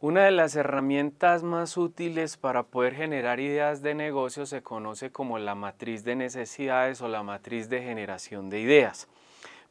Una de las herramientas más útiles para poder generar ideas de negocio se conoce como la matriz de necesidades o la matriz de generación de ideas.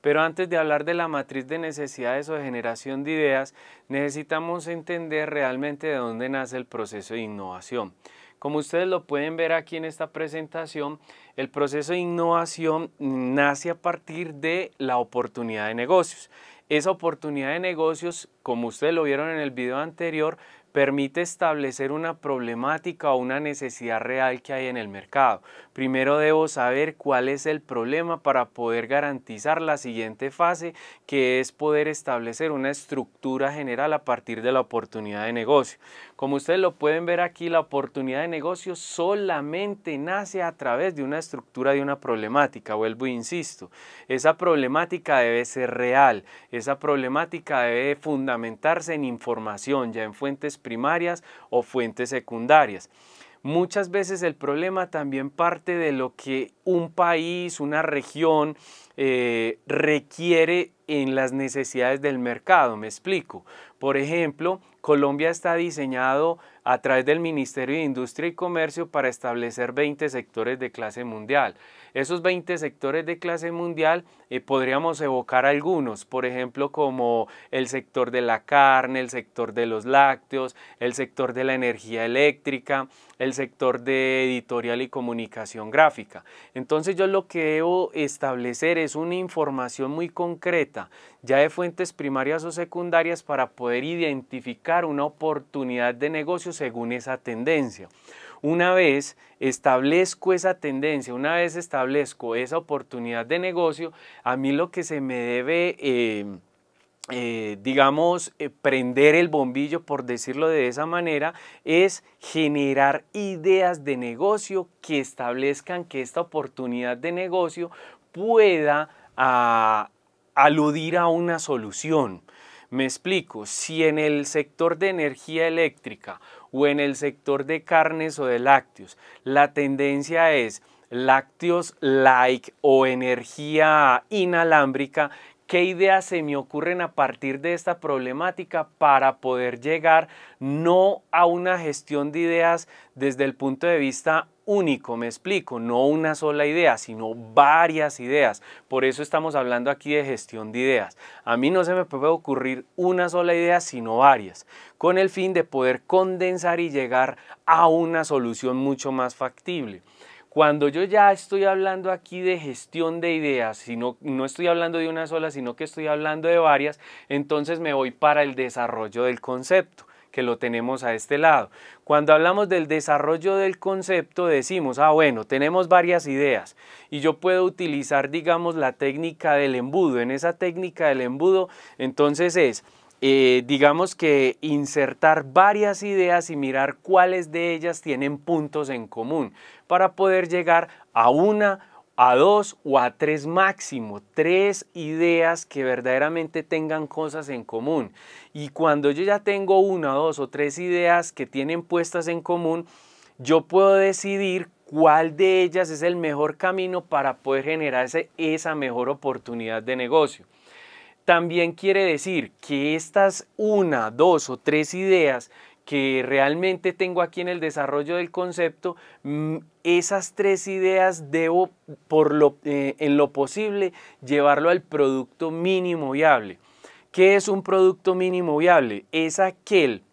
Pero antes de hablar de la matriz de necesidades o de generación de ideas, necesitamos entender realmente de dónde nace el proceso de innovación. Como ustedes lo pueden ver aquí en esta presentación, el proceso de innovación nace a partir de la oportunidad de negocios esa oportunidad de negocios, como ustedes lo vieron en el video anterior, permite establecer una problemática o una necesidad real que hay en el mercado. Primero debo saber cuál es el problema para poder garantizar la siguiente fase, que es poder establecer una estructura general a partir de la oportunidad de negocio. Como ustedes lo pueden ver aquí, la oportunidad de negocio solamente nace a través de una estructura de una problemática, vuelvo e insisto. Esa problemática debe ser real, esa problemática debe fundamentarse en información, ya en fuentes primarias o fuentes secundarias. Muchas veces el problema también parte de lo que un país, una región eh, requiere en las necesidades del mercado. Me explico. Por ejemplo, Colombia está diseñado a través del Ministerio de Industria y Comercio para establecer 20 sectores de clase mundial. Esos 20 sectores de clase mundial eh, podríamos evocar algunos, por ejemplo, como el sector de la carne, el sector de los lácteos, el sector de la energía eléctrica, el sector de editorial y comunicación gráfica. Entonces yo lo que debo establecer es una información muy concreta, ya de fuentes primarias o secundarias, para poder identificar una oportunidad de negocio según esa tendencia. Una vez establezco esa tendencia, una vez establezco esa oportunidad de negocio, a mí lo que se me debe... Eh, eh, digamos, eh, prender el bombillo, por decirlo de esa manera, es generar ideas de negocio que establezcan que esta oportunidad de negocio pueda ah, aludir a una solución. Me explico, si en el sector de energía eléctrica o en el sector de carnes o de lácteos la tendencia es lácteos like o energía inalámbrica qué ideas se me ocurren a partir de esta problemática para poder llegar no a una gestión de ideas desde el punto de vista único, me explico, no una sola idea, sino varias ideas. Por eso estamos hablando aquí de gestión de ideas. A mí no se me puede ocurrir una sola idea, sino varias, con el fin de poder condensar y llegar a una solución mucho más factible. Cuando yo ya estoy hablando aquí de gestión de ideas, sino, no estoy hablando de una sola, sino que estoy hablando de varias, entonces me voy para el desarrollo del concepto que lo tenemos a este lado. Cuando hablamos del desarrollo del concepto decimos, ah bueno, tenemos varias ideas y yo puedo utilizar digamos la técnica del embudo. En esa técnica del embudo entonces es eh, digamos que insertar varias ideas y mirar cuáles de ellas tienen puntos en común para poder llegar a una a dos o a tres máximo, tres ideas que verdaderamente tengan cosas en común. Y cuando yo ya tengo una, dos o tres ideas que tienen puestas en común, yo puedo decidir cuál de ellas es el mejor camino para poder generarse esa mejor oportunidad de negocio también quiere decir que estas una, dos o tres ideas que realmente tengo aquí en el desarrollo del concepto, mm, esas tres ideas debo, eh, en lo posible, llevarlo al producto mínimo viable. ¿Qué es un producto mínimo viable? Es aquel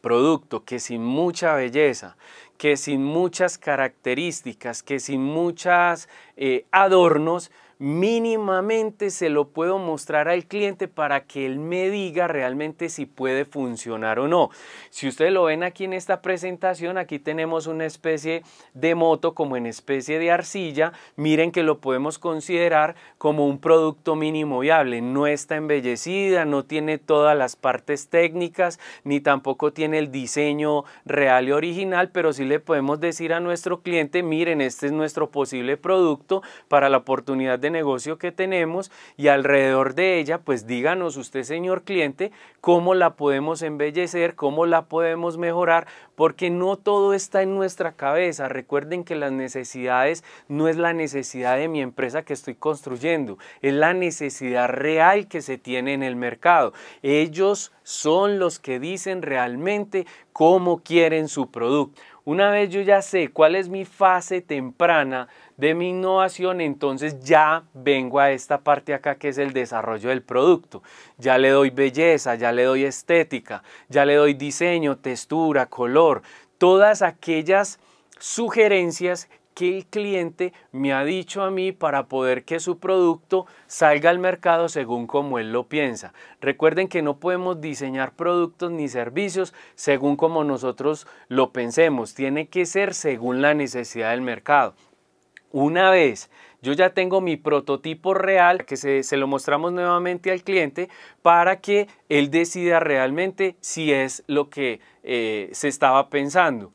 producto que sin mucha belleza, que sin muchas características, que sin muchos eh, adornos, mínimamente se lo puedo mostrar al cliente para que él me diga realmente si puede funcionar o no. Si ustedes lo ven aquí en esta presentación, aquí tenemos una especie de moto como en especie de arcilla. Miren que lo podemos considerar como un producto mínimo viable. No está embellecida, no tiene todas las partes técnicas, ni tampoco tiene el diseño real y original, pero sí le podemos decir a nuestro cliente, miren, este es nuestro posible producto para la oportunidad de negocio que tenemos y alrededor de ella, pues díganos usted, señor cliente, cómo la podemos embellecer, cómo la podemos mejorar, porque no todo está en nuestra cabeza. Recuerden que las necesidades no es la necesidad de mi empresa que estoy construyendo, es la necesidad real que se tiene en el mercado. Ellos son los que dicen realmente cómo quieren su producto. Una vez yo ya sé cuál es mi fase temprana de mi innovación, entonces ya vengo a esta parte acá que es el desarrollo del producto. Ya le doy belleza, ya le doy estética, ya le doy diseño, textura, color, todas aquellas sugerencias que el cliente me ha dicho a mí para poder que su producto salga al mercado según como él lo piensa. Recuerden que no podemos diseñar productos ni servicios según como nosotros lo pensemos, tiene que ser según la necesidad del mercado. Una vez yo ya tengo mi prototipo real, que se, lo mostramos nuevamente al cliente para que él decida realmente si es lo que eh, se estaba pensando.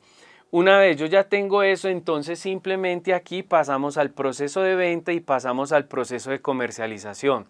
Una vez yo ya tengo eso, entonces simplemente aquí pasamos al proceso de venta y pasamos al proceso de comercialización.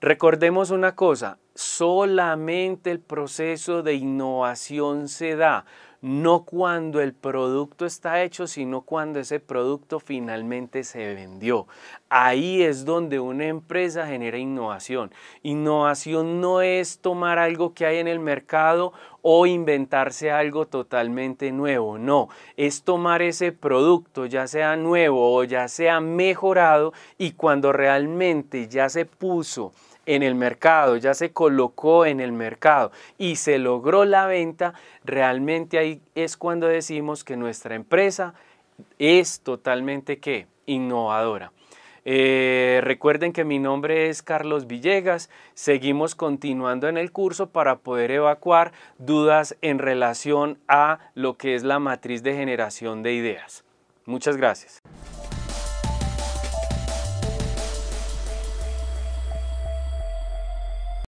Recordemos una cosa, solamente el proceso de innovación se da no cuando el producto está hecho, sino cuando ese producto finalmente se vendió. Ahí es donde una empresa genera innovación. Innovación no es tomar algo que hay en el mercado o inventarse algo totalmente nuevo, no, es tomar ese producto, ya sea nuevo o ya sea mejorado, y cuando realmente ya se puso en el mercado, ya se colocó en el mercado y se logró la venta, realmente ahí es cuando decimos que nuestra empresa es totalmente ¿qué? innovadora. Eh, recuerden que mi nombre es Carlos Villegas. Seguimos continuando en el curso para poder evacuar dudas en relación a lo que es la matriz de generación de ideas. Muchas gracias.